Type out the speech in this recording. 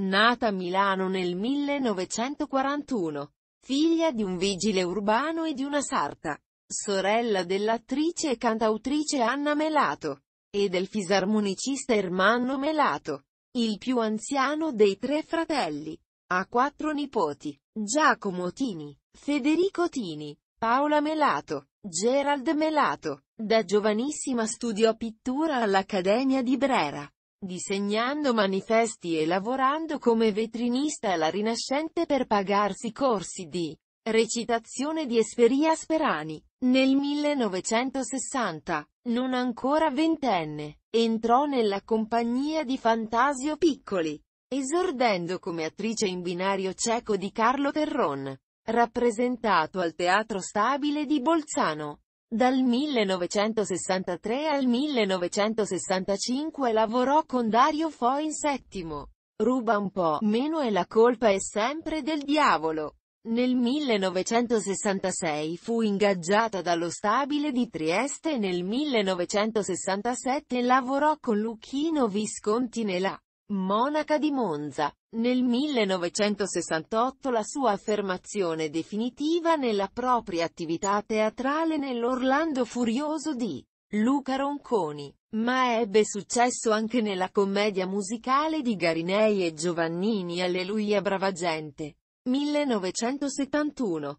Nata a Milano nel 1941. Figlia di un vigile urbano e di una sarta. Sorella dell'attrice e cantautrice Anna Melato. E del fisarmonicista Ermanno Melato. Il più anziano dei tre fratelli. Ha quattro nipoti. Giacomo Tini, Federico Tini, Paola Melato, Gerald Melato. Da giovanissima studiò pittura all'Accademia di Brera disegnando manifesti e lavorando come vetrinista alla Rinascente per pagarsi corsi di recitazione di Esperia Sperani. Nel 1960, non ancora ventenne, entrò nella compagnia di Fantasio Piccoli, esordendo come attrice in binario cieco di Carlo Terron, rappresentato al Teatro Stabile di Bolzano. Dal 1963 al 1965 lavorò con Dario Fo in settimo. Ruba un po' meno e la colpa è sempre del diavolo. Nel 1966 fu ingaggiata dallo stabile di Trieste e nel 1967 lavorò con Luchino Visconti nella Monaca di Monza. Nel 1968 la sua affermazione definitiva nella propria attività teatrale nell'Orlando Furioso di Luca Ronconi, ma ebbe successo anche nella commedia musicale di Garinei e Giovannini Alleluia brava gente. 1971.